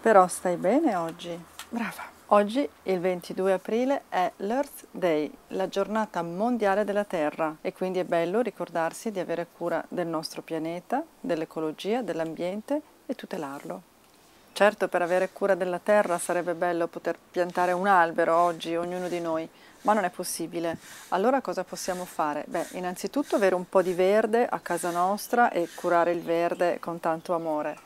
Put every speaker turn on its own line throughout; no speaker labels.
Però stai bene oggi. Brava. Oggi, il 22 aprile, è l'Earth Day, la giornata mondiale della Terra e quindi è bello ricordarsi di avere cura del nostro pianeta, dell'ecologia, dell'ambiente e tutelarlo. Certo, per avere cura della Terra sarebbe bello poter piantare un albero oggi, ognuno di noi, ma non è possibile. Allora cosa possiamo fare? Beh, innanzitutto avere un po' di verde a casa nostra e curare il verde con tanto amore.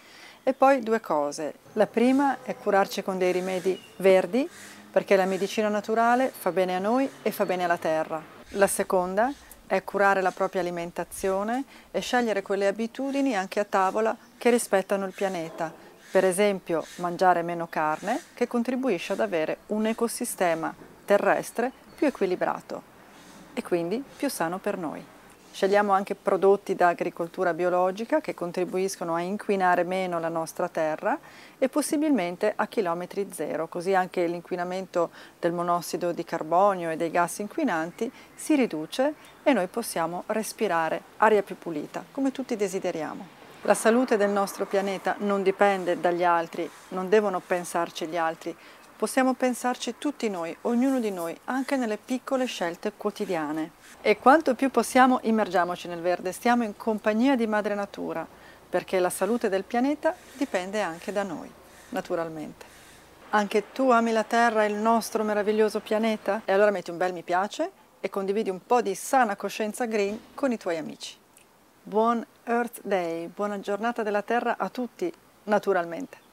E poi due cose. La prima è curarci con dei rimedi verdi, perché la medicina naturale fa bene a noi e fa bene alla terra. La seconda è curare la propria alimentazione e scegliere quelle abitudini anche a tavola che rispettano il pianeta. Per esempio, mangiare meno carne, che contribuisce ad avere un ecosistema terrestre più equilibrato e quindi più sano per noi. Scegliamo anche prodotti da agricoltura biologica che contribuiscono a inquinare meno la nostra terra e possibilmente a chilometri zero, così anche l'inquinamento del monossido di carbonio e dei gas inquinanti si riduce e noi possiamo respirare aria più pulita, come tutti desideriamo. La salute del nostro pianeta non dipende dagli altri, non devono pensarci gli altri, Possiamo pensarci tutti noi, ognuno di noi, anche nelle piccole scelte quotidiane. E quanto più possiamo immergiamoci nel verde, stiamo in compagnia di madre natura, perché la salute del pianeta dipende anche da noi, naturalmente. Anche tu ami la Terra, il nostro meraviglioso pianeta? E allora metti un bel mi piace e condividi un po' di sana coscienza green con i tuoi amici. Buon Earth Day, buona giornata della Terra a tutti, naturalmente.